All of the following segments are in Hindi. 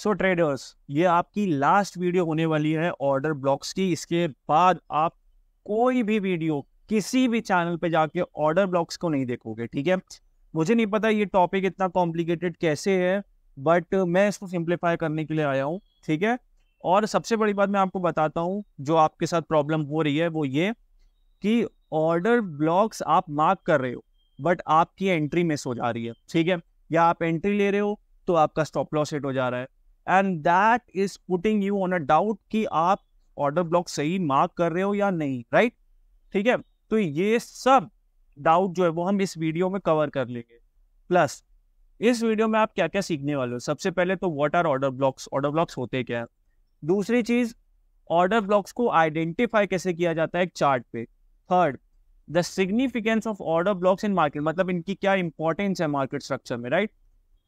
सो so, ट्रेडर्स ये आपकी लास्ट वीडियो होने वाली है ऑर्डर ब्लॉक्स की इसके बाद आप कोई भी वीडियो किसी भी चैनल पे जाके ऑर्डर ब्लॉक्स को नहीं देखोगे ठीक है मुझे नहीं पता ये टॉपिक इतना कॉम्प्लिकेटेड कैसे है बट मैं इसको सिंप्लीफाई करने के लिए आया हूँ ठीक है और सबसे बड़ी बात मैं आपको बताता हूँ जो आपके साथ प्रॉब्लम हो रही है वो ये कि ऑर्डर ब्लॉक्स आप मार्क कर रहे हो बट आपकी एंट्री मिस हो जा रही है ठीक है या आप एंट्री ले रहे हो तो आपका स्टॉप लॉस हिट हो जा रहा है and that is putting you on a doubt कि आप ऑर्डर ब्लॉक सही मार्क कर रहे हो या नहीं राइट ठीक है तो ये सब डाउट जो है वो हम इस वीडियो में कवर कर लेंगे प्लस इस वीडियो में आप क्या क्या सीखने वाले हो सबसे पहले तो what are order blocks order blocks होते क्या है दूसरी चीज ऑर्डर ब्लॉक्स को आइडेंटिफाई कैसे किया जाता है एक चार्ट पे third the significance of order blocks in market मतलब इनकी क्या इंपॉर्टेंस है मार्केट स्ट्रक्चर में राइट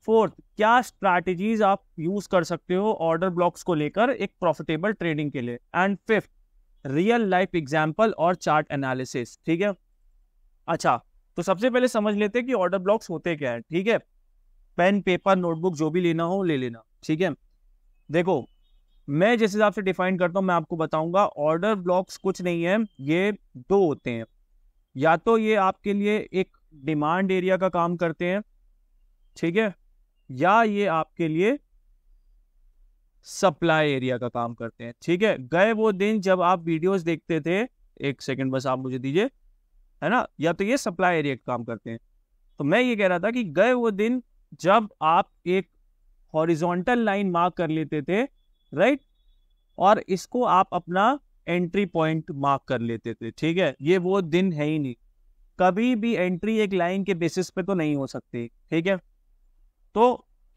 फोर्थ क्या स्ट्रैटेजीज आप यूज कर सकते हो ऑर्डर ब्लॉक्स को लेकर एक प्रॉफिटेबल ट्रेडिंग के लिए and fifth real life example और चार्ट एनालिसिस ठीक है अच्छा तो सबसे पहले समझ लेते हैं कि ऑर्डर ब्लॉक्स होते क्या है ठीक है पेन पेपर नोटबुक जो भी लेना हो ले लेना ठीक है देखो मैं जिस हिसाब से डिफाइन करता हूँ मैं आपको बताऊंगा ऑर्डर ब्लॉक्स कुछ नहीं है ये दो होते हैं या तो ये आपके लिए एक डिमांड एरिया का काम करते हैं ठीक है या ये आपके लिए सप्लाई एरिया का काम करते हैं ठीक है गए वो दिन जब आप वीडियोस देखते थे एक सेकंड बस आप मुझे दीजिए है ना या तो ये सप्लाई एरिया का काम करते हैं तो मैं ये कह रहा था कि गए वो दिन जब आप एक हॉरिजॉन्टल लाइन मार्क कर लेते थे राइट और इसको आप अपना एंट्री पॉइंट मार्क कर लेते थे ठीक है ये वो दिन है ही नहीं कभी भी एंट्री एक लाइन के बेसिस पे तो नहीं हो सकती ठीक है तो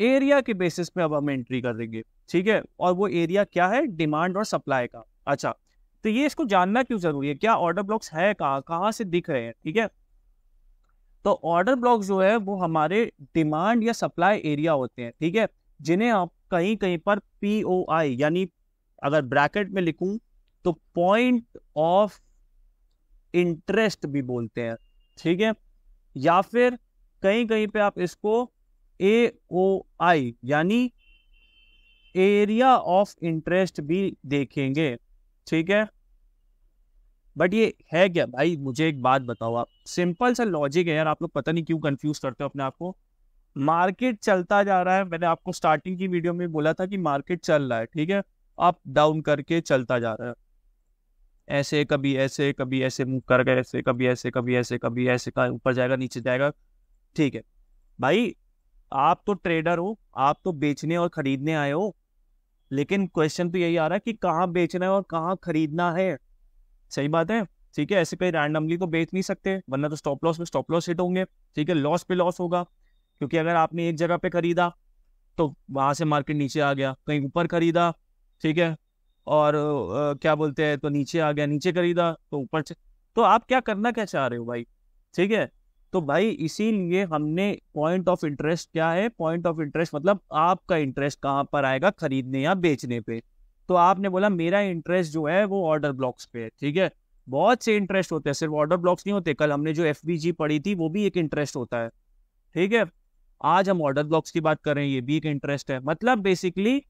एरिया के बेसिस पे अब हम एंट्री कर देंगे ठीक है और वो एरिया क्या है डिमांड और सप्लाई का अच्छा तो ये इसको जानना क्यों जरूरी है क्या ऑर्डर ब्लॉक्स है कहाँ कहाँ से दिख रहे हैं ठीक है तो ऑर्डर ब्लॉक जो है वो हमारे डिमांड या सप्लाई एरिया होते हैं ठीक है जिन्हें आप कहीं कहीं पर पी ओ आई यानी अगर ब्रैकेट में लिखूं तो पॉइंट ऑफ इंटरेस्ट भी बोलते हैं ठीक है या फिर कहीं कहीं पे आप इसको ए ओ आई यानी एरिया ऑफ इंटरेस्ट भी देखेंगे ठीक है बट ये है क्या भाई मुझे एक बात बताओ आप सिंपल सा लॉजिक है यार आप लोग पता नहीं क्यों कंफ्यूज करते हो अपने आप को मार्केट चलता जा रहा है मैंने आपको स्टार्टिंग की वीडियो में बोला था कि मार्केट चल रहा है ठीक है अप डाउन करके चलता जा रहा है ऐसे कभी ऐसे कभी ऐसे मूव कर गए ऐसे कभी ऐसे कभी ऐसे कभी ऐसे का ऊपर जाएगा नीचे जाएगा ठीक है भाई आप तो ट्रेडर हो आप तो बेचने और खरीदने आए हो लेकिन क्वेश्चन तो यही आ रहा है कि कहाँ बेचना है और कहाँ खरीदना है सही बात है ठीक है ऐसे पे रैंडमली तो बेच नहीं सकते वरना तो स्टॉप लॉस में स्टॉप लॉस हिट होंगे ठीक है लॉस पे लॉस होगा क्योंकि अगर आपने एक जगह पे खरीदा तो वहां से मार्केट नीचे आ गया कहीं ऊपर खरीदा ठीक है और आ, क्या बोलते हैं तो नीचे आ गया नीचे खरीदा तो ऊपर तो आप क्या करना क्या चाह रहे हो भाई ठीक है तो भाई इसीलिए हमने पॉइंट ऑफ इंटरेस्ट क्या है पॉइंट ऑफ इंटरेस्ट मतलब आपका इंटरेस्ट कहाँ पर आएगा खरीदने या बेचने पे तो आपने बोला मेरा इंटरेस्ट जो है वो ऑर्डर ब्लॉक्स पे है ठीक है बहुत से इंटरेस्ट होते हैं सिर्फ ऑर्डर ब्लॉक्स नहीं होते कल हमने जो एफ पढ़ी थी वो भी एक इंटरेस्ट होता है ठीक है आज हम ऑर्डर ब्लॉक्स की बात कर रहे हैं ये भी एक इंटरेस्ट है मतलब बेसिकली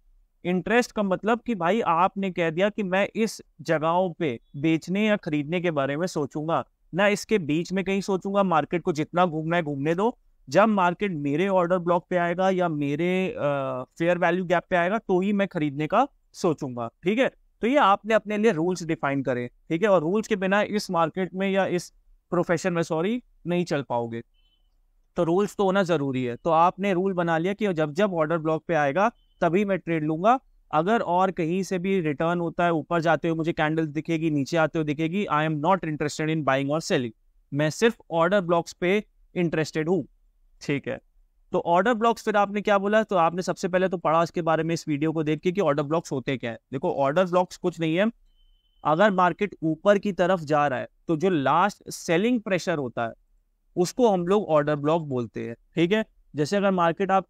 इंटरेस्ट का मतलब कि भाई आपने कह दिया कि मैं इस जगहों पे बेचने या खरीदने के बारे में सोचूंगा ना इसके बीच में कहीं सोचूंगा मार्केट को जितना घूमना है घूमने दो जब मार्केट मेरे ऑर्डर ब्लॉक पे आएगा या मेरे फेयर वैल्यू गैप पे आएगा तो ही मैं खरीदने का सोचूंगा ठीक है तो ये आपने अपने लिए रूल्स डिफाइन करें ठीक है और रूल्स के बिना इस मार्केट में या इस प्रोफेशन में सॉरी नहीं चल पाओगे तो रूल्स तो होना जरूरी है तो आपने रूल बना लिया कि जब जब ऑर्डर ब्लॉक पे आएगा तभी मैं ट्रेड लूंगा अगर और कहीं से भी रिटर्न होता है ऊपर जाते हो मुझे कैंडल दिखेगी नीचे आते हो दिखेगी I am not interested in buying और सेलिंग मैं सिर्फ ऑर्डर ब्लॉक्स पे इंटरेस्टेड हूँ ठीक है तो ऑर्डर ब्लॉक्स फिर आपने क्या बोला तो आपने सबसे पहले तो पढ़ा इसके बारे में इस वीडियो को देख के कि ऑर्डर ब्लॉक्स होते क्या है देखो ऑर्डर ब्लॉक्स कुछ नहीं है अगर मार्केट ऊपर की तरफ जा रहा है तो जो लास्ट सेलिंग प्रेशर होता है उसको हम लोग ऑर्डर ब्लॉक बोलते हैं ठीक है जैसे अगर मार्केट आप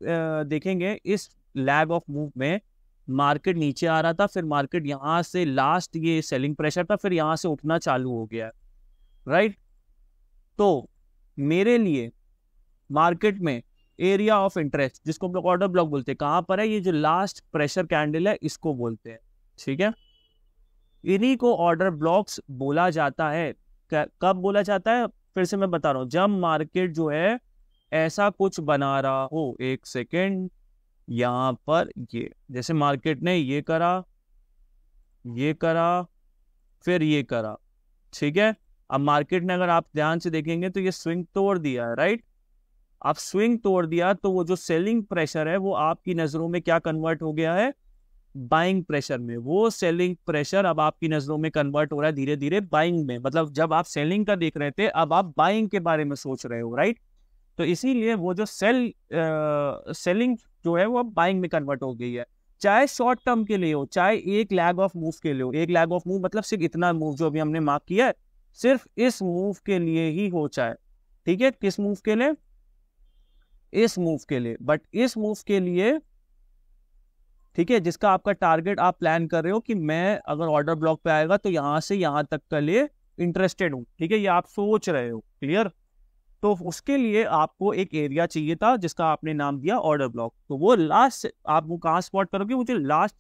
देखेंगे इस लैग ऑफ मूव में मार्केट नीचे आ रहा था फिर मार्केट यहाँ से लास्ट ये सेलिंग प्रेशर था फिर यहाँ से उठना चालू हो गया राइट तो मेरे लिए मार्केट में एरिया ऑफ इंटरेस्ट जिसको हम लोग ऑर्डर ब्लॉक बोलते हैं कहाँ पर है ये जो लास्ट प्रेशर कैंडल है इसको बोलते हैं ठीक है इन्हीं को ऑर्डर ब्लॉक्स बोला जाता है कब बोला जाता है फिर से मैं बता रहा हूँ जब मार्केट जो है ऐसा कुछ बना रहा हो एक सेकेंड यहां पर ये जैसे मार्केट ने ये करा ये करा फिर ये करा ठीक है अब मार्केट ने अगर आप ध्यान से देखेंगे तो ये स्विंग तोड़ दिया है राइट आप स्विंग तोड़ दिया तो वो जो सेलिंग प्रेशर है वो आपकी नजरों में क्या कन्वर्ट हो गया है बाइंग प्रेशर में वो सेलिंग प्रेशर अब आपकी नजरों में कन्वर्ट हो रहा है धीरे धीरे बाइंग में मतलब जब आप सेलिंग का देख रहे थे अब आप बाइंग के बारे में सोच रहे हो राइट तो इसीलिए वो जो सेल सेलिंग जो है वो अब बाइंग में कन्वर्ट हो गई है चाहे शॉर्ट टर्म के लिए हो चाहे एक लैग ऑफ मूव के लिए हो एक लैग ऑफ मूव मतलब सिर्फ इतना मूव जो अभी हमने मार्क किया है सिर्फ इस मूव के लिए ही हो चाहे ठीक है किस मूव के लिए इस मूव के लिए बट इस मूव के लिए ठीक है जिसका आपका टारगेट आप प्लान कर रहे हो कि मैं अगर ऑर्डर ब्लॉक पे आएगा तो यहां से यहां तक के लिए इंटरेस्टेड हूं ठीक है ये आप सोच रहे हो क्लियर तो उसके लिए आपको एक एरिया चाहिए था जिसका आपने नाम दिया ऑर्डर ब्लॉक तो वो लास्ट आप वो कहाँ स्पॉट करोगे वो जो लास्ट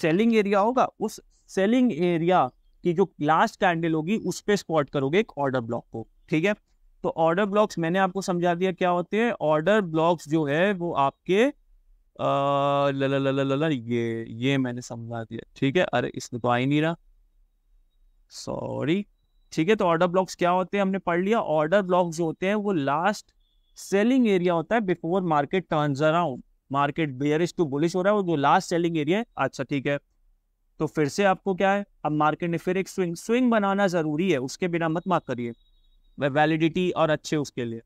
सेलिंग एरिया होगा उस सेलिंग एरिया की जो लास्ट कैंडल होगी उस पर स्पॉट करोगे एक ऑर्डर ब्लॉक को ठीक है तो ऑर्डर ब्लॉक्स मैंने आपको समझा दिया क्या होते हैं ऑर्डर ब्लॉक्स जो है वो आपके ल, ये ये मैंने समझा दिया ठीक है अरे इसमें तो आई नहीं रहा सॉरी ठीक है तो ऑर्डर ब्लॉक्स क्या होते हैं हमने पढ़ लिया ऑर्डर ब्लॉक्स जो होते हैं वो लास्ट सेलिंग एरिया होता है before market turns around market bearish to bullish हो रहा है वो जो लास्ट सेलिंग एरिया है अच्छा ठीक है तो फिर से आपको क्या है अब मार्केट ने फिर एक स्विंग स्विंग बनाना ज़रूरी है उसके बिना मत मार्क करिए वैलिडिटी और अच्छे उसके लिए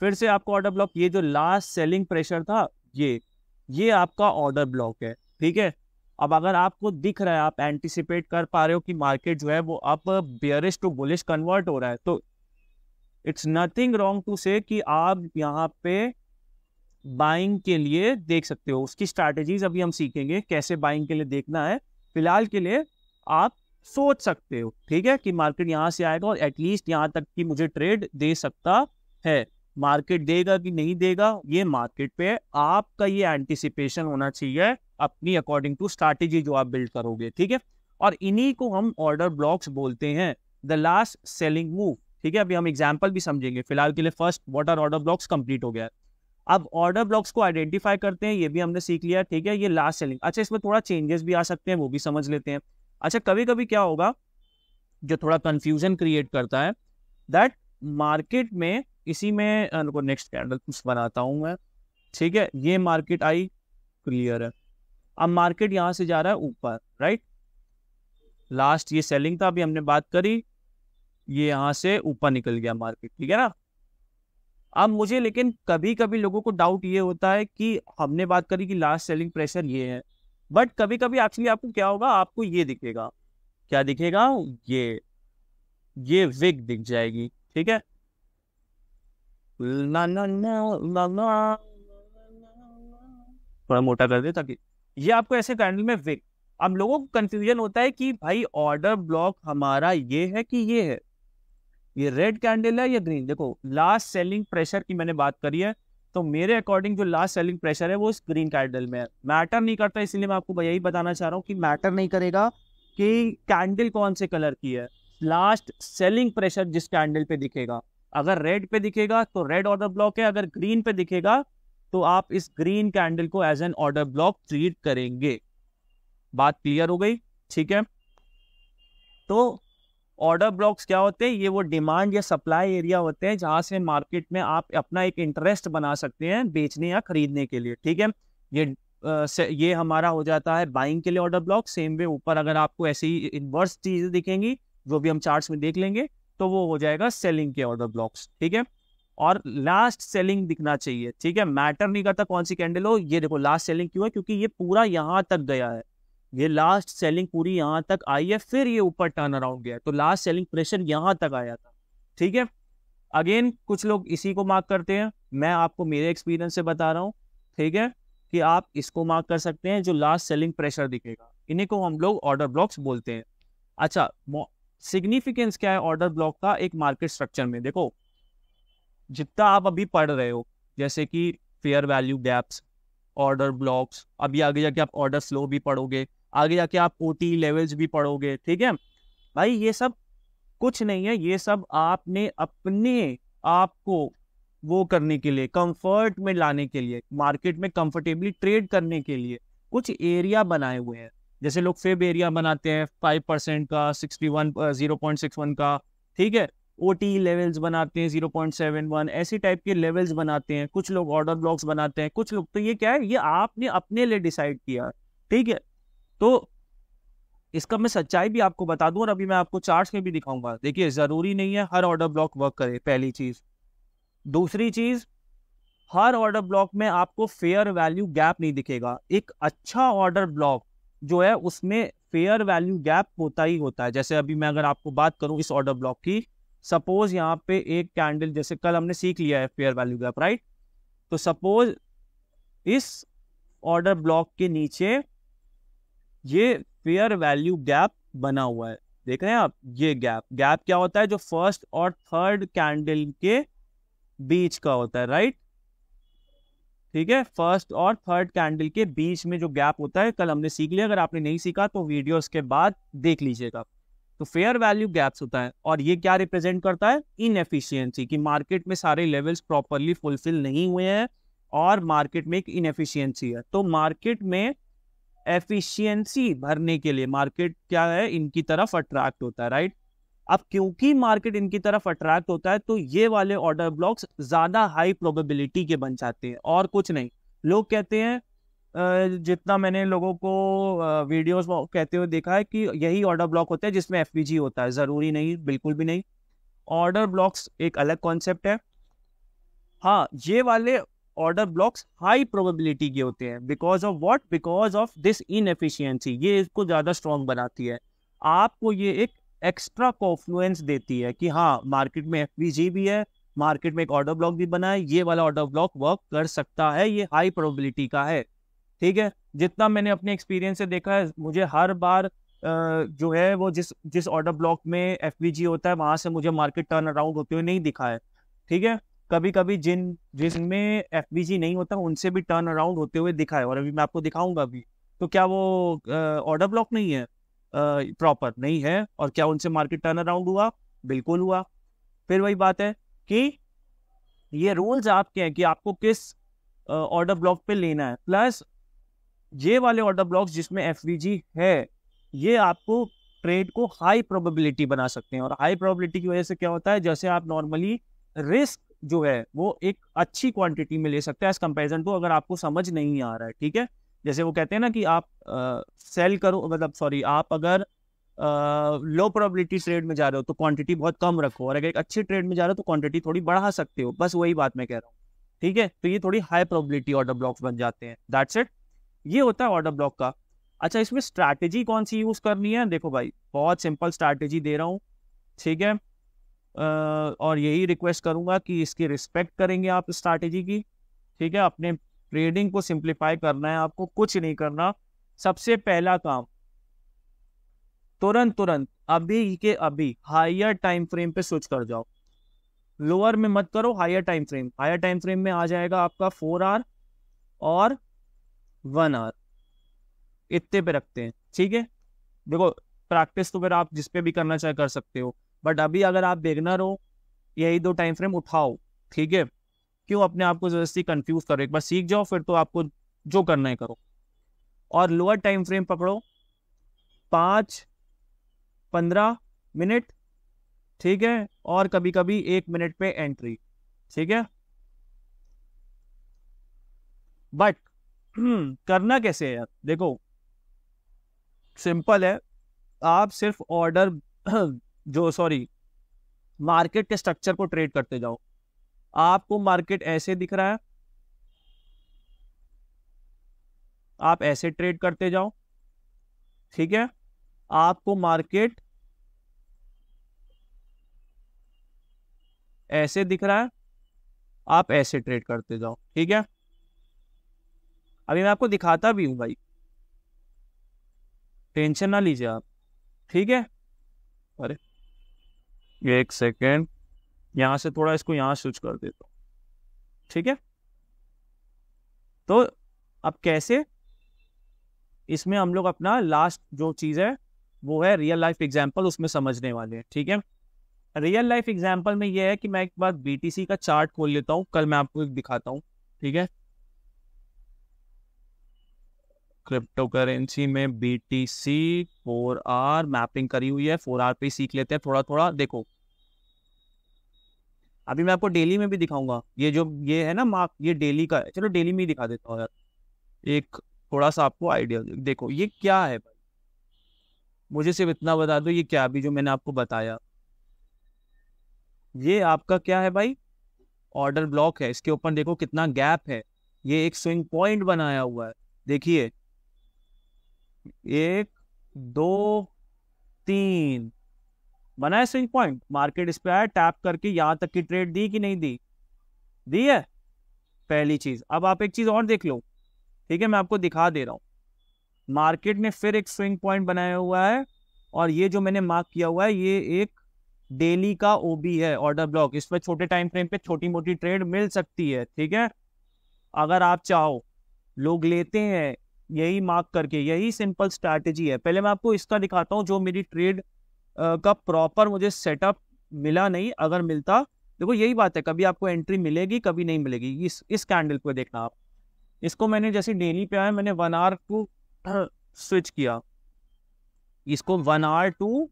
फिर से आपको ऑर्डर ब्लॉक ये जो लास्ट सेलिंग प्रेशर था ये ये आपका ऑर्डर ब्लॉक है ठीक है अब अगर आपको दिख रहा है आप एंटिसिपेट कर पा रहे हो कि मार्केट जो है वो अब बियरिश टू बुलिश कन्वर्ट हो रहा है तो इट्स नथिंग रॉन्ग टू से कि आप यहाँ पे बाइंग के लिए देख सकते हो उसकी स्ट्रैटेजीज अभी हम सीखेंगे कैसे बाइंग के लिए देखना है फिलहाल के लिए आप सोच सकते हो ठीक है कि मार्केट यहाँ से आएगा और एटलीस्ट यहाँ तक कि मुझे ट्रेड दे सकता है मार्केट देगा कि नहीं देगा ये मार्केट पे आपका ये एंटिसिपेशन होना चाहिए अपनी अकॉर्डिंग टू स्ट्रैटेजी जो आप बिल्ड करोगे ठीक है और इन्हीं को हम ऑर्डर ब्लॉक्स बोलते हैं द लास्ट सेलिंग मूव ठीक है अभी हम एग्जाम्पल भी समझेंगे फिलहाल के लिए first what are order blocks complete हो गया अब ऑर्डर ब्लॉक्स को आइडेंटिफाई करते हैं ये भी हमने सीख लिया ठीक है ये लास्ट सेलिंग अच्छा इसमें थोड़ा चेंजेस भी आ सकते हैं वो भी समझ लेते हैं अच्छा कभी कभी क्या होगा जो थोड़ा कंफ्यूजन क्रिएट करता है दैट मार्केट में इसी में नेक्स्ट कैंडल बनाता हूं मैं ठीक है ये मार्केट आई क्लियर है अब मार्केट यहां से जा रहा है ऊपर राइट लास्ट ये सेलिंग था अभी हमने बात करी ये यहां से ऊपर निकल गया मार्केट ठीक है ना अब मुझे लेकिन कभी कभी लोगों को डाउट ये होता है कि हमने बात करी कि लास्ट सेलिंग प्रेशर ये है बट कभी कभी एक्चुअली आपको क्या होगा आपको ये दिखेगा क्या दिखेगा ये ये विग दिख जाएगी ठीक है थोड़ा मोटा कर दे ताकि ये आपको ऐसे कैंडल में विक अब लोगों को कंफ्यूजन होता है कि भाई ऑर्डर ब्लॉक हमारा ये है कि ये है ये रेड कैंडल है या ग्रीन देखो लास्ट सेलिंग प्रेशर की मैंने बात करी है तो मेरे अकॉर्डिंग जो लास्ट सेलिंग प्रेशर है वो इस ग्रीन कैंडल में है मैटर नहीं करता इसलिए मैं आपको यही बताना चाह रहा हूँ कि मैटर नहीं करेगा कि कैंडल कौन से कलर की है लास्ट सेलिंग प्रेशर जिस कैंडल पे दिखेगा अगर रेड पे दिखेगा तो रेड ऑर्डर ब्लॉक है अगर ग्रीन पे दिखेगा तो आप इस ग्रीन कैंडल को as an order block treat करेंगे बात क्लियर हो गई ठीक है तो ऑर्डर ब्लॉक्स क्या होते हैं ये वो डिमांड या सप्लाई एरिया होते हैं जहां से मार्केट में आप अपना एक इंटरेस्ट बना सकते हैं बेचने या खरीदने के लिए ठीक है ये ये हमारा हो जाता है बाइंग के लिए ऑर्डर ब्लॉक सेम वे ऊपर अगर आपको ऐसी ही इनवर्स चीजें दिखेंगी जो भी हम चार्ट्स में देख लेंगे तो वो हो जाएगा सेलिंग के ऑर्डर ब्लॉक्स ठीक है और लास्ट सेलिंग दिखना चाहिए ठीक है मैटर नहीं करता कौन सी कैंडल हो ये देखो लास्ट सेलिंग क्यों है क्योंकि ये पूरा यहाँ तक गया है ये लास्ट सेलिंग पूरी यहाँ तक आई है फिर ये ऊपर टर्न अराउंड गया तो लास्ट सेलिंग प्रेशर यहाँ तक आया था ठीक है अगेन कुछ लोग इसी को मार्क करते हैं मैं आपको मेरे एक्सपीरियंस से बता रहा हूँ ठीक है कि आप इसको मार्क कर सकते हैं जो लास्ट सेलिंग प्रेशर दिखेगा इन्हीं को हम लोग ऑर्डर ब्लॉक्स बोलते हैं अच्छा सिग्निफिकेंस क्या है ऑर्डर ब्लॉक का एक मार्केट स्ट्रक्चर में देखो जितना आप अभी पढ़ रहे हो जैसे कि fair value gaps order blocks अभी आगे जाके आप ऑर्डर स्लो भी पढ़ोगे आगे जाके आप ओ टी लेवल्स भी पढ़ोगे ठीक है भाई ये सब कुछ नहीं है ये सब आपने अपने आप को वो करने के लिए कंफर्ट में लाने के लिए मार्केट में कंफर्टेबली ट्रेड करने के लिए कुछ एरिया बनाए हुए हैं जैसे लोग फेब एरिया बनाते हैं फाइव परसेंट का sixty one zero point six one का ठीक है ओ टी लेवल्स बनाते हैं जीरो पॉइंट सेवन वन ऐसी टाइप के लेवल्स बनाते हैं कुछ लोग ऑर्डर ब्लॉक्स बनाते हैं कुछ लोग तो ये क्या है ये आपने अपने लिए डिसाइड किया ठीक है तो इसका मैं सच्चाई भी आपको बता दूं और अभी मैं आपको चार्ट्स में भी दिखाऊंगा देखिए ज़रूरी नहीं है हर ऑर्डर ब्लॉक वर्क करे पहली चीज़ दूसरी चीज़ हर ऑर्डर ब्लॉक में आपको फेयर वैल्यू गैप नहीं दिखेगा एक अच्छा ऑर्डर ब्लॉक जो है उसमें फेयर वैल्यू गैप होता ही होता है जैसे अभी मैं अगर आपको बात करूं इस ऑर्डर ब्लॉक की सपोज यहाँ पे एक कैंडल जैसे कल हमने सीख लिया है फेयर वैल्यू गैप राइट तो सपोज इस ऑर्डर ब्लॉक के नीचे ये फेयर वैल्यू गैप बना हुआ है देख रहे हैं आप ये गैप गैप क्या होता है जो फर्स्ट और थर्ड कैंडल के बीच का होता है राइट ठीक है फर्स्ट और थर्ड कैंडल के बीच में जो गैप होता है कल हमने सीख लिया अगर आपने नहीं सीखा तो वीडियो उसके बाद देख लीजिएगा तो फेयर वैल्यू गैप्स होता है और ये क्या रिप्रेजेंट करता है एफिशियंसी कि मार्केट में सारे लेवल्स प्रॉपरली फुलफिल नहीं हुए हैं और मार्केट में एक इनएफिशिएंसी है तो मार्केट में एफिशियंसी भरने के लिए मार्केट क्या है इनकी तरफ अट्रैक्ट होता है राइट अब क्योंकि मार्केट इनकी तरफ अट्रैक्ट होता है तो ये वाले ऑर्डर ब्लॉक्स ज्यादा हाई प्रोबेबिलिटी के बन जाते हैं और कुछ नहीं लोग कहते हैं जितना मैंने लोगों को वीडियोस कहते हुए देखा है कि यही ऑर्डर ब्लॉक होता है जिसमें एफ होता है ज़रूरी नहीं बिल्कुल भी नहीं ऑर्डर ब्लॉक्स एक अलग कॉन्सेप्ट है हाँ ये वाले ऑर्डर ब्लॉक्स हाई प्रोबेबिलिटी के होते हैं because of what because of this efficiency ये इसको ज़्यादा स्ट्रॉन्ग बनाती है आपको ये एक एक्स्ट्रा कॉफ्लुएंस देती है कि हाँ मार्केट में एफ भी है मार्केट में एक ऑर्डर ब्लॉक भी बना है ये वाला ऑर्डर ब्लॉक वर्क कर सकता है ये हाई प्रोबेबिलिटी का है ठीक है जितना मैंने अपने एक्सपीरियंस से देखा है मुझे हर बार जो है वो जिस जिस ऑर्डर ब्लॉक में एफ होता है वहां से मुझे मार्केट टर्न अराउंड होते हुए नहीं दिखा है ठीक है कभी कभी जिन जिनमें एफ नहीं होता उनसे भी टर्न अराउंड होते हुए दिखा है और अभी मैं आपको दिखाऊंगा अभी तो क्या वो ऑर्डर ब्लॉक नहीं है प्रॉपर नहीं है और क्या उनसे मार्केट टर्न अराउंड हुआ बिल्कुल हुआ फिर वही बात है कि ये रूल्स आपके हैं कि आपको किस ऑर्डर ब्लॉक पे लेना है प्लस ये वाले ऑर्डर ब्लॉक्स जिसमें एफ है ये आपको ट्रेड को हाई प्रोबेबिलिटी बना सकते हैं और हाई प्रोबेबिलिटी की वजह से क्या होता है जैसे आप नॉर्मली रिस्क जो है वो एक अच्छी क्वांटिटी में ले सकते हैं एज कंपेरिजन टू अगर आपको समझ नहीं आ रहा है ठीक है जैसे वो कहते हैं ना कि आप सेल करो मतलब सॉरी आप अगर लो प्रोबेबिलिटी ट्रेड में जा रहे हो तो क्वांटिटी बहुत कम रखो और अगर एक अच्छे ट्रेड में जा रहे हो तो क्वांटिटी थोड़ी बढ़ा सकते हो बस वही बात मैं कह रहा हूँ ठीक है तो ये थोड़ी हाई प्रोबेबिलिटी ऑर्डर ब्लॉक्स बन जाते हैं दैट्स इट ये होता है ऑर्डर ब्लॉक का अच्छा इसमें स्ट्रैटेजी कौन सी यूज करनी है देखो भाई बहुत सिंपल स्ट्रैटेजी दे रहा हूँ ठीक है और यही रिक्वेस्ट करूंगा कि इसकी रिस्पेक्ट करेंगे आप स्ट्रैटेजी की ठीक है अपने ट्रेडिंग को सिंप्लीफाई करना है आपको कुछ नहीं करना सबसे पहला काम तुरंत तुरंत अभी के अभी हायर टाइम फ्रेम पे स्विच कर जाओ लोअर में मत करो higher time frame higher time frame में आ जाएगा आपका फोर आर और वन आवर इतने पे रखते हैं ठीक है देखो प्रैक्टिस तो फिर आप जिस पे भी करना चाहे कर सकते हो बट अभी अगर आप बिगनर हो यही दो टाइम फ्रेम उठाओ ठीक है क्यों अपने आप को जबरदस्ती कंफ्यूज करो एक बार सीख जाओ फिर तो आपको जो करना है करो और लोअर टाइम फ्रेम पकड़ो पाँच पंद्रह मिनट ठीक है और कभी कभी एक मिनट पे एंट्री ठीक है बट हम्म करना कैसे है यार देखो सिंपल है आप सिर्फ ऑर्डर जो सॉरी मार्केट के स्ट्रक्चर को ट्रेड करते जाओ आपको मार्केट ऐसे दिख रहा है आप ऐसे ट्रेड करते जाओ ठीक है आपको मार्केट ऐसे दिख रहा है आप ऐसे ट्रेड करते जाओ ठीक है अभी मैं आपको दिखाता भी हूँ भाई टेंशन ना लीजिए आप ठीक है अरे एक सेकेंड यहाँ से थोड़ा इसको यहाँ स्विच कर देता हूँ ठीक है तो अब कैसे इसमें हम लोग अपना लास्ट जो चीज़ है वो है रियल लाइफ एग्जाम्पल उसमें समझने वाले हैं ठीक है रियल लाइफ एग्जाम्पल में ये है कि मैं एक बार बीटीसी का चार्ट खोल लेता हूँ कल मैं आपको एक दिखाता हूँ ठीक है क्रिप्टो करेंसी में B T C four hour mapping करी हुई है फोर आर पे सीख लेते हैं थोड़ा थोड़ा देखो अभी मैं आपको डेली में भी दिखाऊंगा ये जो ये है ना मार्क ये डेली का है चलो डेली में ही दिखा देता हूँ यार एक थोड़ा सा आपको आइडिया देखो ये क्या है भाई मुझे सिर्फ इतना बता दो ये क्या अभी जो मैंने आपको बताया ये आपका क्या है भाई ऑर्डर ब्लॉक है इसके ऊपर देखो कितना गैप है ये एक स्विंग पॉइंट बनाया हुआ है देखिए एक दो तीन बनाए स्विंग पॉइंट मार्केट इस पे आया टैप करके यहां तक की ट्रेड दी कि नहीं दी दी है पहली चीज अब आप एक चीज और देख लो ठीक है मैं आपको दिखा दे रहा हूं मार्केट ने फिर एक स्विंग पॉइंट बनाया हुआ है और ये जो मैंने मार्क किया हुआ है ये एक डेली का ओबी है ऑर्डर ब्लॉक इस पर छोटे टाइम फ्रेम पे छोटी मोटी ट्रेड मिल सकती है ठीक है अगर आप चाहो लोग लेते हैं यही मार्क करके यही सिंपल स्ट्रैटेजी है पहले मैं आपको इसका दिखाता हूँ जो मेरी ट्रेड का प्रॉपर मुझे सेटअप मिला नहीं अगर मिलता देखो यही बात है कभी आपको एंट्री मिलेगी कभी नहीं मिलेगी इस इस कैंडल को देखना आप इसको मैंने जैसे डेली पे आया मैंने वन आर टू स्विच किया इसको one hour to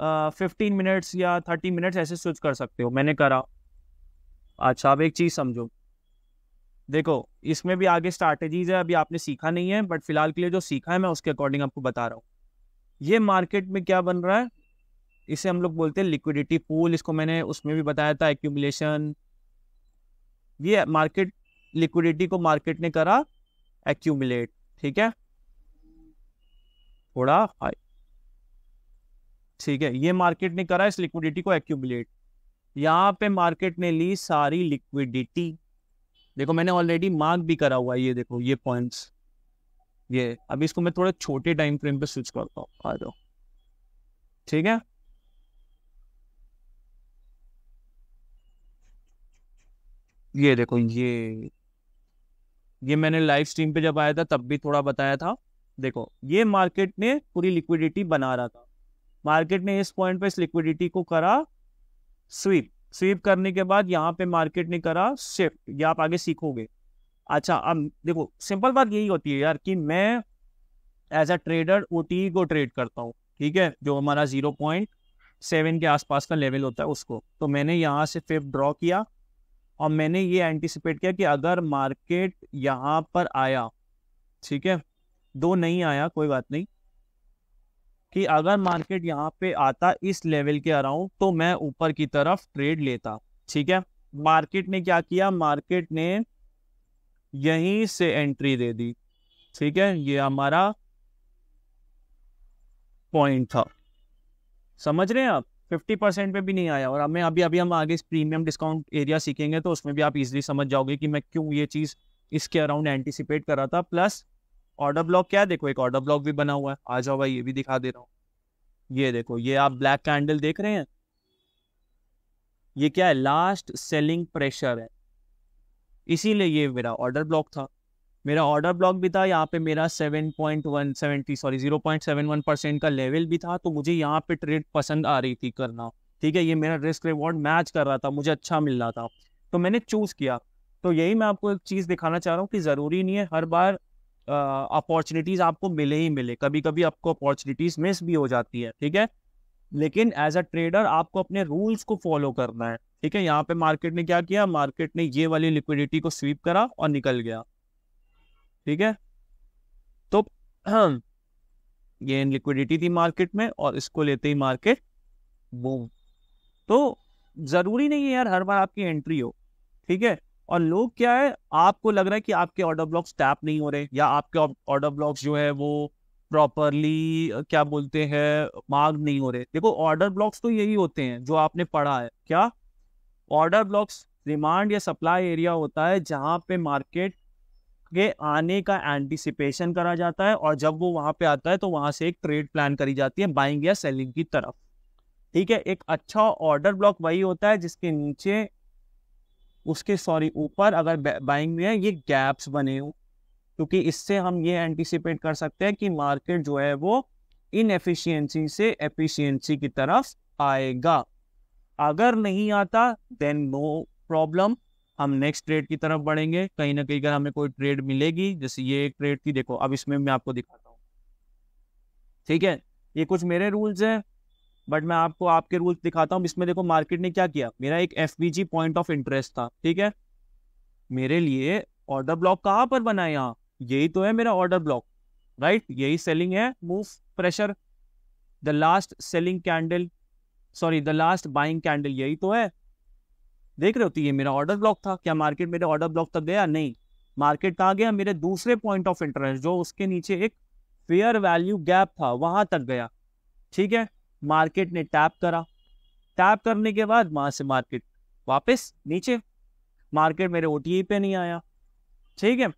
fifteen minutes या थर्टी मिनट्स ऐसे स्विच कर सकते हो मैंने करा अच्छा अब एक चीज़ समझो देखो इसमें भी आगे स्ट्रैटेजीज है अभी आपने सीखा नहीं है बट फिलहाल के लिए जो सीखा है मैं उसके अकॉर्डिंग आपको बता रहा हूँ ये मार्केट में क्या बन रहा है इसे हम लोग बोलते हैं लिक्विडिटी पूल इसको मैंने उसमें भी बताया था एक्यूमुलेशन ये मार्केट लिक्विडिटी को मार्केट ने करा एक्यूमुलेट ठीक है थोड़ा हाई ठीक है ये मार्केट ने करा इस लिक्विडिटी को एक्यूमुलेट यहां पे मार्केट ने ली सारी लिक्विडिटी देखो मैंने ऑलरेडी मार्क भी करा हुआ है ये देखो ये पॉइंट्स ये अब इसको मैं थोड़ा छोटे टाइम फ्रेम पे स्विच करता हूँ आ जाओ ठीक है ये देखो ये ये मैंने लाइव स्ट्रीम पे जब आया था तब भी थोड़ा बताया था देखो ये मार्केट ने पूरी लिक्विडिटी बना रहा था मार्केट ने इस पॉइंट पे इस लिक्विडिटी को करा स्वीप स्वीप करने के बाद यहाँ पे मार्केट ने करा शिफ्ट या आप आगे सीखोगे अच्छा अब देखो सिंपल बात यही होती है यार कि मैं एज अ ट्रेडर ओ को ट्रेड करता हूँ ठीक है जो हमारा जीरो पॉइंट सेवन के आसपास का लेवल होता है उसको तो मैंने यहाँ से फिफ्थ ड्रॉ किया और मैंने ये एंटिसिपेट किया कि अगर मार्केट यहाँ पर आया ठीक है दो नहीं आया कोई बात नहीं कि अगर मार्केट यहाँ पे आता इस लेवल के अराउंड तो मैं ऊपर की तरफ ट्रेड लेता ठीक है मार्केट ने क्या किया मार्केट ने यहीं से एंट्री दे दी ठीक है ये हमारा पॉइंट था समझ रहे हैं आप फिफ्टी परसेंट पे भी नहीं आया और हमें अभी अभी हम आगे इस प्रीमियम डिस्काउंट एरिया सीखेंगे तो उसमें भी आप इजीली समझ जाओगे कि मैं क्यों ये चीज़ इसके अराउंड एंटिसिपेट कर रहा था प्लस ऑर्डर ब्लॉक क्या है देखो एक ऑर्डर ब्लॉक भी बना हुआ है आ जाओ भाई ये भी दिखा दे रहा हूँ ये देखो ये आप ब्लैक कैंडल देख रहे हैं ये क्या है लास्ट सेलिंग प्रेशर है इसीलिए ये मेरा ऑर्डर ब्लॉक था मेरा ऑर्डर ब्लॉक भी था यहाँ पे मेरा seven point one seventy sorry zero point seven one percent का लेवल भी था तो मुझे यहाँ पे ट्रेड पसंद आ रही थी करना ठीक है ये मेरा रिस्क रिवॉर्ड मैच कर रहा था मुझे अच्छा मिल रहा था तो मैंने चूज़ किया तो यही मैं आपको एक चीज़ दिखाना चाह रहा हूँ कि ज़रूरी नहीं है हर बार अपॉर्चुनिटीज आपको मिले ही मिले कभी कभी आपको अपॉर्चुनिटीज मिस भी हो जाती है ठीक है लेकिन एज अ ट्रेडर आपको अपने रूल्स को फॉलो करना है ठीक है यहाँ पे मार्केट ने क्या किया मार्केट ने ये वाली लिक्विडिटी को स्वीप करा और निकल गया ठीक है तो ये लिक्विडिटी थी मार्केट में और इसको लेते ही मार्केट बूम तो जरूरी नहीं है यार हर बार आपकी एंट्री हो ठीक है और लोग क्या है आपको लग रहा है कि आपके ऑर्डर ब्लॉक्स टैप नहीं हो रहे या आपके ऑर्डर ब्लॉक्स जो है वो प्रॉपरली क्या बोलते हैं मार्ग नहीं हो रहे देखो ऑर्डर ब्लॉक्स तो यही होते हैं जो आपने पढ़ा है क्या ऑर्डर ब्लॉक्स डिमांड या सप्लाई एरिया होता है जहां पे मार्केट के आने का एंटिसिपेशन करा जाता है और जब वो वहां पे आता है तो वहां से एक ट्रेड प्लान करी जाती है बाइंग या सेलिंग की तरफ ठीक है एक अच्छा ऑर्डर ब्लॉक वही होता है जिसके नीचे उसके सॉरी ऊपर अगर बाइंग में है ये गैप्स बने हो क्योंकि इससे हम ये एंटिसिपेट कर सकते हैं कि मार्केट जो है वो इन से एफिशिएंसी की तरफ आएगा अगर नहीं आता देन नो प्रॉब्लम हम नेक्स्ट ट्रेड की तरफ बढ़ेंगे कहीं ना कहीं अगर हमें कोई ट्रेड मिलेगी जैसे ये एक ट्रेड की देखो अब इसमें मैं आपको दिखाता हूँ ठीक है ये कुछ मेरे रूल्स हैं बट मैं आपको आपके रूल्स दिखाता हूँ इसमें देखो मार्केट ने क्या किया मेरा एक एफ पॉइंट ऑफ इंटरेस्ट था ठीक है मेरे लिए ऑर्डर ब्लॉक कहाँ पर बना है यहाँ यही तो है मेरा ऑर्डर ब्लॉक राइट यही सेलिंग है move pressure the last selling candle sorry the last buying candle यही तो है देख रहे हो तो ये मेरा ऑर्डर ब्लॉक था क्या मार्केट मेरे ऑर्डर ब्लॉक तक गया नहीं मार्केट कहाँ गया मेरे दूसरे पॉइंट ऑफ इंटरेस्ट जो उसके नीचे एक फेयर वैल्यू गैप था वहां तक गया ठीक है मार्केट ने टैप करा टैप करने के बाद वहां से मार्केट वापस नीचे मार्केट मेरे ओ पे नहीं आया ठीक है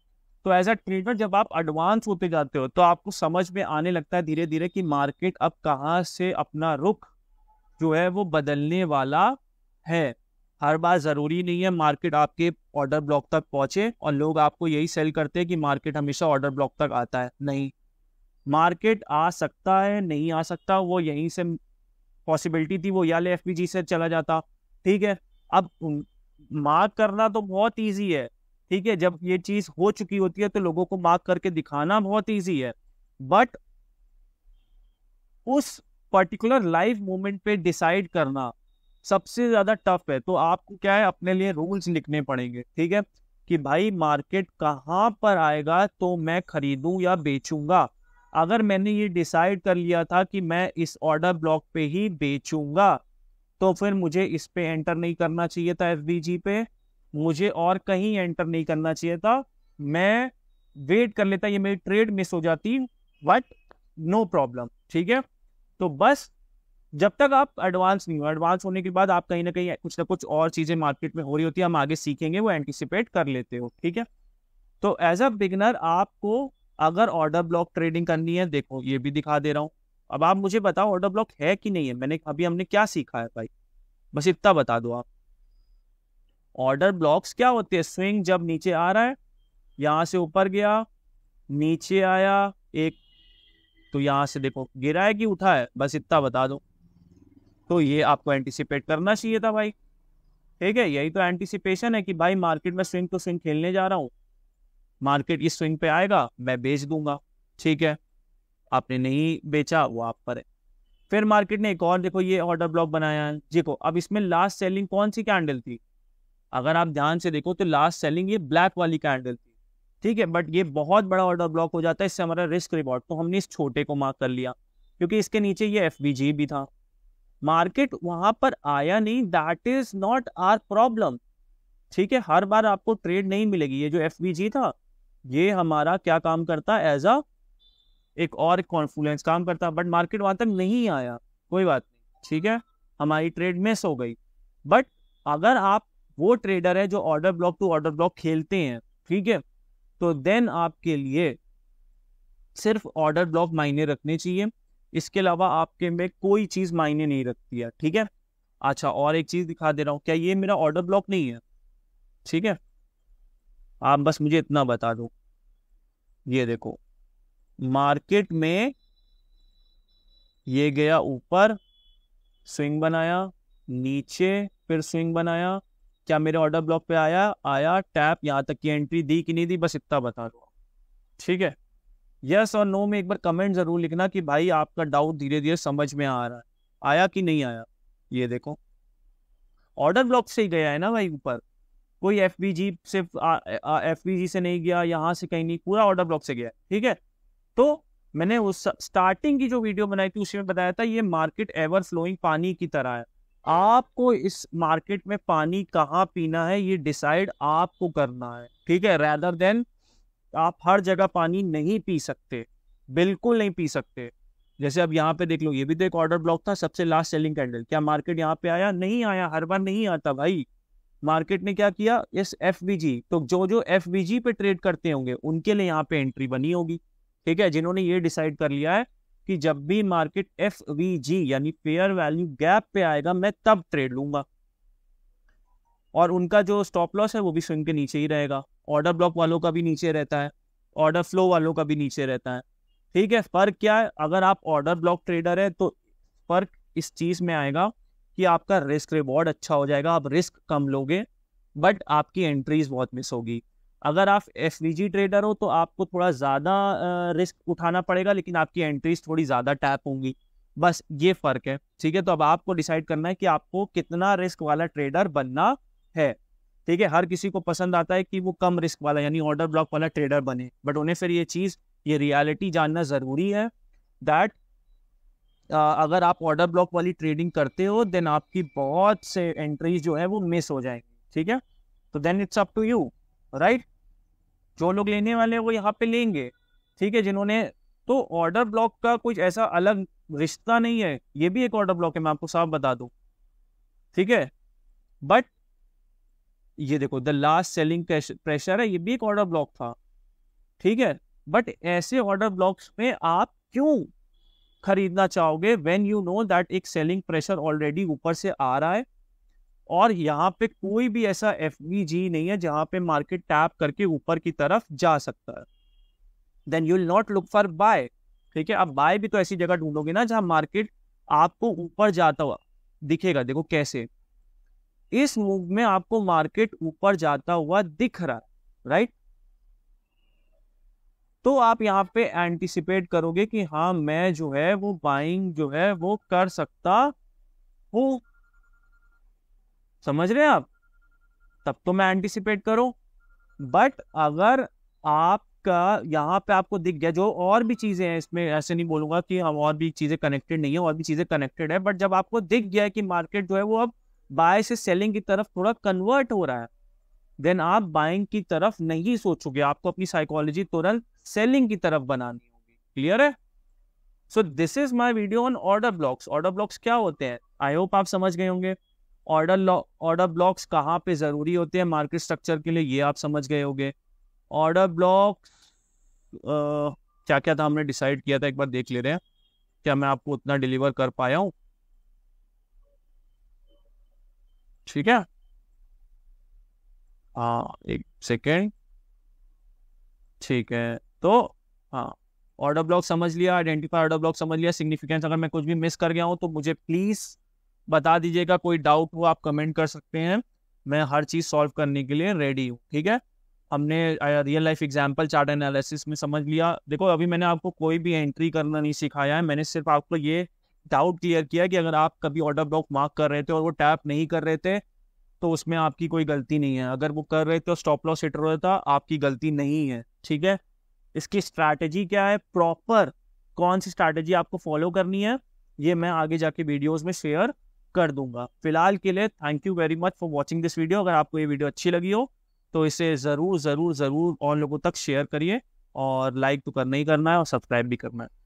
तो एज अ ट्रेडर जब आप एडवांस होते जाते हो तो आपको समझ में आने लगता है धीरे धीरे कि मार्केट अब कहाँ से अपना रुख जो है वो बदलने वाला है हर बार ज़रूरी नहीं है मार्केट आपके ऑर्डर ब्लॉक तक पहुँचे और लोग आपको यही सेल करते हैं कि मार्केट हमेशा ऑर्डर ब्लॉक तक आता है नहीं मार्केट आ सकता है नहीं आ सकता वो यहीं से पॉसिबिलिटी थी वो या ले एफ से चला जाता ठीक है अब मार्क करना तो बहुत ईजी है ठीक है जब ये चीज हो चुकी होती है तो लोगों को मार्क करके दिखाना बहुत ईजी है बट उस पर्टिकुलर लाइफ मोमेंट पे डिसाइड करना सबसे ज्यादा टफ है तो आपको क्या है अपने लिए रूल्स लिखने पड़ेंगे ठीक है कि भाई मार्केट कहाँ पर आएगा तो मैं खरीदूं या बेचूंगा अगर मैंने ये डिसाइड कर लिया था कि मैं इस ऑर्डर ब्लॉक पे ही बेचूंगा तो फिर मुझे इस पे एंटर नहीं करना चाहिए था एफ पे मुझे और कहीं एंटर नहीं करना चाहिए था मैं वेट कर लेता ये मेरी ट्रेड मिस हो जाती बट नो प्रॉब्लम ठीक है तो बस जब तक आप एडवांस नहीं हो एडवांस होने के बाद आप कहीं ना कहीं कुछ ना कुछ और चीज़ें मार्केट में हो रही होती है हम आगे सीखेंगे वो एंटिसिपेट कर लेते हो ठीक है तो एज अ बिगनर आपको अगर ऑर्डर ब्लॉक ट्रेडिंग करनी है देखो ये भी दिखा दे रहा हूँ अब आप मुझे बताओ ऑर्डर ब्लॉक है कि नहीं है मैंने अभी हमने क्या सीखा है भाई बस इतना बता दो आप ऑर्डर ब्लॉक्स क्या होते हैं स्विंग जब नीचे आ रहा है यहां से ऊपर गया नीचे आया एक तो यहाँ से देखो गिरा है कि उठा है बस इतना बता दो तो ये आपको एंटिसिपेट करना चाहिए था भाई ठीक है यही तो एंटिसिपेशन है कि भाई मार्केट में स्विंग तो स्विंग खेलने जा रहा हूँ मार्केट इस स्विंग पे आएगा मैं बेच दूंगा ठीक है आपने नहीं बेचा वो आप पर है फिर मार्केट ने एक और देखो ये ऑर्डर ब्लॉक बनाया है देखो अब इसमें लास्ट सेलिंग कौन सी कैंडल थी अगर आप ध्यान से देखो तो लास्ट सेलिंग ये ब्लैक वाली कैंडल थी ठीक है बट ये बहुत बड़ा ऑर्डर ब्लॉक हो जाता है इससे हमारा रिस्क रिवॉर्ड तो हमने इस छोटे को मार्क कर लिया क्योंकि इसके नीचे ये एफ भी था मार्केट वहां पर आया नहीं that is not our problem ठीक है हर बार आपको ट्रेड नहीं मिलेगी ये जो एफ था ये हमारा क्या काम करता है एज अ एक और कॉन्फ्लुएंस काम करता बट मार्केट वहां तक नहीं आया कोई बात नहीं ठीक है हमारी ट्रेड मिस हो गई बट अगर आप वो ट्रेडर है जो order block to order block खेलते हैं ठीक है तो देन आपके लिए सिर्फ ऑर्डर ब्लॉक मायने रखने चाहिए इसके अलावा आपके में कोई चीज मायने नहीं रखती है ठीक है अच्छा और एक चीज दिखा दे रहा हूँ क्या ये मेरा ऑर्डर ब्लॉक नहीं है ठीक है आप बस मुझे इतना बता दो ये देखो मार्केट में ये गया ऊपर स्विंग बनाया नीचे फिर स्विंग बनाया क्या मेरे ऑर्डर ब्लॉक पे आया आया टैप यहाँ तक की एंट्री दी कि नहीं दी बस इतना बता दो ठीक है यस और नो में एक बार कमेंट जरूर लिखना कि भाई आपका डाउट धीरे धीरे समझ में आ रहा है आया कि नहीं आया ये देखो ऑर्डर ब्लॉक से ही गया है ना भाई ऊपर कोई एफ बी जी से एफ बी जी से नहीं गया यहाँ से कहीं नहीं पूरा ऑर्डर ब्लॉक से गया ठीक है तो मैंने उस स्टार्टिंग की जो वीडियो बनाई थी उसी में बताया था ये मार्केट एवर फ्लोइंग पानी की तरह है आपको इस मार्केट में पानी कहाँ पीना है ये डिसाइड आपको करना है ठीक है रैदर देन आप हर जगह पानी नहीं पी सकते बिल्कुल नहीं पी सकते जैसे अब यहाँ पे देख लो ये भी तो एक ऑर्डर ब्लॉक था सबसे लास्ट सेलिंग कैंडल क्या मार्केट यहाँ पे आया नहीं आया हर बार नहीं आता भाई मार्केट ने क्या किया इस एफ तो जो जो एफ पे ट्रेड करते होंगे उनके लिए यहाँ पे एंट्री बनी होगी ठीक है जिन्होंने ये डिसाइड कर लिया है कि जब भी मार्केट एफ यानी फेयर वैल्यू गैप पे आएगा मैं तब ट्रेड लूंगा और उनका जो स्टॉप लॉस है वो भी स्विंग के नीचे ही रहेगा ऑर्डर ब्लॉक वालों का भी नीचे रहता है ऑर्डर फ्लो वालों का भी नीचे रहता है ठीक है फर्क क्या है अगर आप ऑर्डर ब्लॉक ट्रेडर है तो फर्क इस चीज में आएगा कि आपका रिस्क रिवॉर्ड अच्छा हो जाएगा आप रिस्क कम लोगे बट आपकी एंट्रीज बहुत मिस होगी अगर आप एफ ट्रेडर हो तो आपको थोड़ा ज़्यादा रिस्क उठाना पड़ेगा लेकिन आपकी एंट्रीज थोड़ी ज़्यादा टैप होंगी बस ये फ़र्क है ठीक है तो अब आपको डिसाइड करना है कि आपको कितना रिस्क वाला ट्रेडर बनना है ठीक है हर किसी को पसंद आता है कि वो कम रिस्क वाला यानी ऑर्डर ब्लॉक वाला ट्रेडर बने बट उन्हें फिर ये चीज़ ये रियलिटी जानना ज़रूरी है दैट अगर आप ऑर्डर ब्लॉक वाली ट्रेडिंग करते हो देन आपकी बहुत से एंट्रीज जो है वो मिस हो जाएंगे ठीक है तो then it's up to you right जो लोग लेने वाले हैं वो यहाँ पे लेंगे ठीक है जिन्होंने तो ऑर्डर ब्लॉक का कुछ ऐसा अलग रिश्ता नहीं है ये भी एक ऑर्डर ब्लॉक है मैं आपको साफ बता दूँ ठीक है बट ये देखो द लास्ट सेलिंग प्रेशर है ये भी एक ऑर्डर ब्लॉक था ठीक है बट ऐसे ऑर्डर ब्लॉक्स में आप क्यों खरीदना चाहोगे वेन यू नो दैट एक सेलिंग प्रेशर ऑलरेडी ऊपर से आ रहा है और यहाँ पे कोई भी ऐसा एफ नहीं है जहाँ पे मार्केट टैप करके ऊपर की तरफ जा सकता है then you will not look for buy ठीक है आप बाय भी तो ऐसी जगह ढूंढोगे ना जहाँ मार्केट आपको ऊपर जाता हुआ दिखेगा देखो कैसे इस मूव में आपको मार्केट ऊपर जाता हुआ दिख रहा है राइट तो आप यहाँ पे एंटिसिपेट करोगे कि हाँ मैं जो है वो बाइंग जो है वो कर सकता हूँ समझ रहे हैं आप तब तो मैं एंटिसिपेट करो बट अगर आपका यहाँ पे आपको दिख गया जो और भी चीज़ें हैं इसमें ऐसे नहीं बोलूंगा कि हम और भी चीज़ें कनेक्टेड नहीं है और भी चीज़ें कनेक्टेड है बट जब आपको दिख गया है कि मार्केट जो है वो अब बाय से सेलिंग की तरफ थोड़ा कन्वर्ट हो रहा है देन आप बाइंग की तरफ नहीं सोचोगे आपको अपनी साइकोलॉजी तुरंत सेलिंग की तरफ बनानी होगी क्लियर है so this is my video on order blocks order blocks क्या होते हैं आई होप आप समझ गए होंगे ऑर्डर ऑर्डर ब्लॉक्स कहाँ पे जरूरी होते हैं मार्केट स्ट्रक्चर के लिए ये आप समझ गए होंगे ऑर्डर ब्लॉक्स क्या क्या था हमने डिसाइड किया था एक बार देख ले रहे हैं क्या मैं आपको उतना डिलीवर कर पाया हूं ठीक है हाँ एक सेकेंड ठीक है तो हाँ ऑर्डर ब्लॉक समझ लिया आइडेंटिफाई ऑर्डर ब्लॉक समझ लिया सिग्निफिकेंस अगर मैं कुछ भी मिस कर गया हूँ तो मुझे प्लीज़ बता दीजिएगा कोई डाउट हो आप कमेंट कर सकते हैं मैं हर चीज़ सॉल्व करने के लिए रेडी हूँ ठीक है हमने real life example chart analysis में समझ लिया देखो अभी मैंने आपको कोई भी एंट्री करना नहीं सिखाया है मैंने सिर्फ आपको ये डाउट क्लियर किया कि अगर आप कभी ऑर्डर ब्लॉक मार्क कर रहे थे और वो टैप नहीं कर रहे थे तो उसमें आपकी कोई गलती नहीं है अगर वो कर रहे थे और स्टॉप लॉस हिट रहा था आपकी गलती नहीं है ठीक है इसकी स्ट्रैटेजी क्या है प्रॉपर कौन सी स्ट्रैटेजी आपको फॉलो करनी है ये मैं आगे जाके वीडियोस में शेयर कर दूंगा फिलहाल के लिए thank you very much for watching this video अगर आपको ये वीडियो अच्छी लगी हो तो इसे ज़रूर ज़रूर ज़रूर और लोगों तक शेयर करिए और लाइक तो करना ही करना है और सब्सक्राइब भी करना है